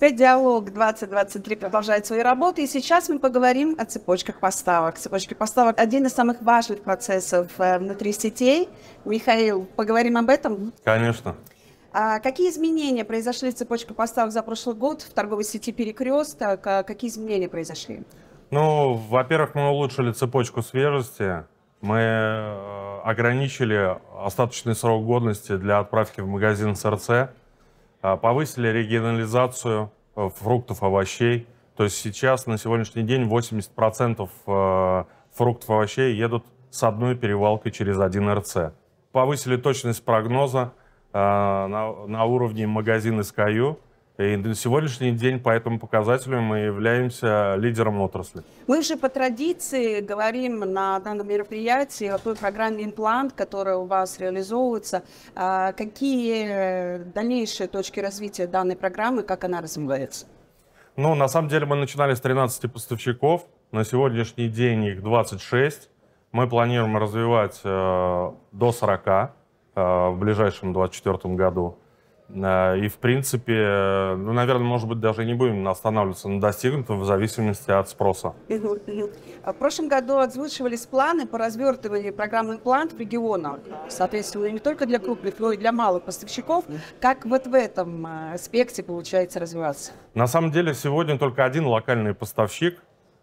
Опять диалог 2023 продолжает свои работы. И сейчас мы поговорим о цепочках поставок. Цепочки поставок – один из самых важных процессов э, внутри сетей. Михаил, поговорим об этом? Конечно. А какие изменения произошли в цепочке поставок за прошлый год в торговой сети «Перекресток»? А какие изменения произошли? Ну, во-первых, мы улучшили цепочку свежести. Мы э, ограничили остаточный срок годности для отправки в магазин СРЦ а, повысили регионализацию э, фруктов, овощей. То есть сейчас на сегодняшний день 80% э, фруктов, овощей едут с одной перевалкой через один РЦ. Повысили точность прогноза э, на, на уровне магазина SkyU и на сегодняшний день по этому показателю мы являемся лидером отрасли. Мы же по традиции говорим на данном мероприятии о той программе «Имплант», которая у вас реализовывается. А какие э, дальнейшие точки развития данной программы, как она развивается? Ну, на самом деле мы начинали с 13 поставщиков. На сегодняшний день их 26. Мы планируем развивать э, до 40 э, в ближайшем 2024 году. А, и, в принципе, э, ну, наверное, может быть, даже не будем останавливаться на достигнутом в зависимости от спроса. А в прошлом году озвучивались планы по развертыванию программных планов региона, соответственно, не только для крупных, но и для малых поставщиков. Как вот в этом э, аспекте получается развиваться? На самом деле, сегодня только один локальный поставщик.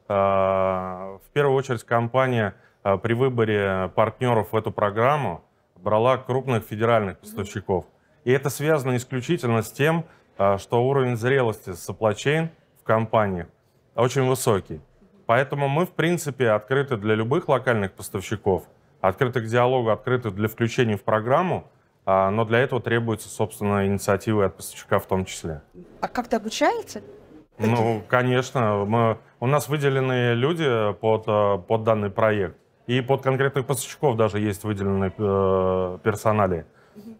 А, в первую очередь, компания при выборе партнеров в эту программу брала крупных федеральных поставщиков. Mm -hmm и это связано исключительно с тем, а, что уровень зрелости соплачейн в компаниях а, очень высокий. Поэтому мы, в принципе, открыты для любых локальных поставщиков, открыты к диалогу, открыты для включения в программу, а, но для этого требуется, собственно, инициативы от поставщика в том числе. А как-то обучаете? Ну, конечно. Мы, у нас выделены люди под, под данный проект. И под конкретных поставщиков даже есть выделенные э, персонали.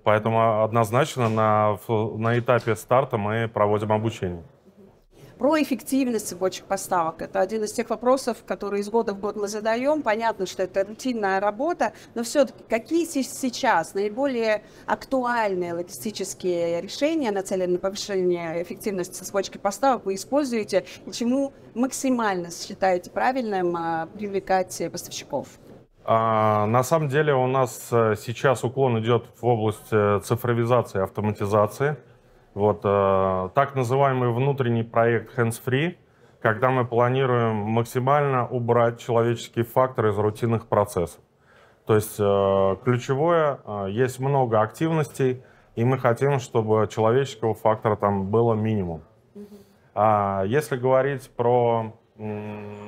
Поэтому однозначно на, на этапе старта мы проводим обучение. Про эффективность цепочек поставок. Это один из тех вопросов, которые из года в год мы задаем. Понятно, что это рутинная работа, но все-таки какие сейчас наиболее актуальные логистические решения, нацеленные на повышение эффективности цепочки поставок, вы используете Почему максимально считаете правильным а, привлекать э, поставщиков? А, на самом деле у нас э, сейчас уклон идет в область э, цифровизации, автоматизации. Вот э, так называемый внутренний проект Hands Free, когда мы планируем максимально убрать человеческий фактор из рутинных процессов. То есть ключевое, есть много активностей, и мы хотим, чтобы человеческого фактора там было минимум. А если говорить про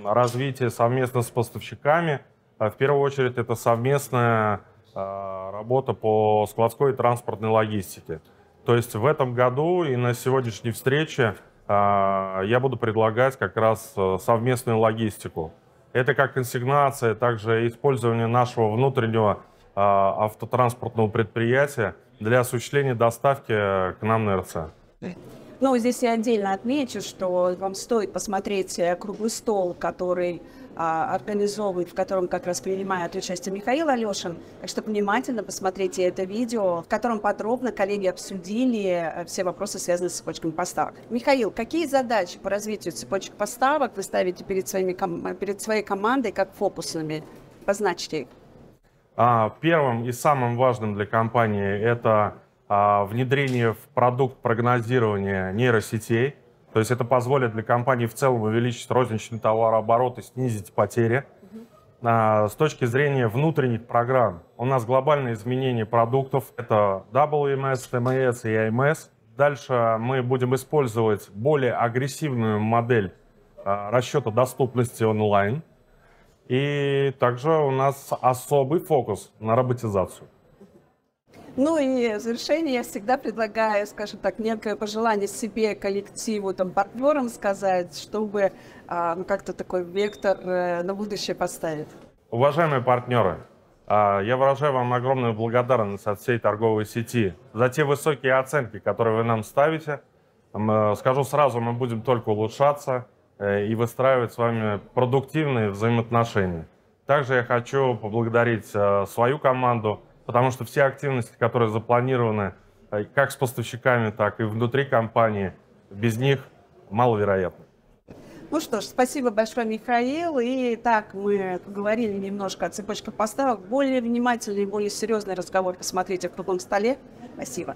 развитие совместно с поставщиками – а в первую очередь это совместная а, работа по складской и транспортной логистике. То есть в этом году и на сегодняшней встрече а, я буду предлагать как раз э, совместную логистику. Это как консигнация, также использование нашего внутреннего автотранспортного предприятия для осуществления доставки э, к нам на РЦ. Ну, здесь я отдельно отмечу, что вам стоит посмотреть э, круглый стол, который а, организовывает, в котором как раз принимает участие Михаил Алешин. Так что внимательно посмотрите это видео, в котором подробно коллеги обсудили э, все вопросы, связанные с цепочками поставок. Михаил, какие задачи по развитию цепочек поставок вы ставите перед, своими, э, перед своей командой как фокусными? Позначьте их. А, первым и самым важным для компании это а, внедрение в продукт прогнозирования нейросетей. То есть это позволит для компании в целом увеличить розничный товарооборот и снизить потери. А, с точки зрения внутренних программ, у нас глобальное изменение продуктов. Это WMS, TMS и IMS. Дальше мы будем использовать более агрессивную модель а, расчета доступности онлайн. И также у нас особый фокус на роботизацию. Ну и в завершение я всегда предлагаю, скажем так, некое пожелание себе, коллективу, там, партнерам сказать, чтобы а, ну, как-то такой вектор э, на будущее поставить. Уважаемые партнеры, а, я выражаю вам огромную благодарность от всей торговой сети за те высокие оценки, которые вы нам ставите. Э, скажу сразу, мы будем только улучшаться э, и выстраивать с вами продуктивные взаимоотношения. Также я хочу поблагодарить свою команду – потому что все активности, которые запланированы э, как с поставщиками, так и внутри компании, без них маловероятно. Ну что ж, спасибо большое, Михаил. И так мы поговорили немножко о цепочках поставок. Более внимательный, более серьезный разговор посмотрите в круглом столе. Спасибо.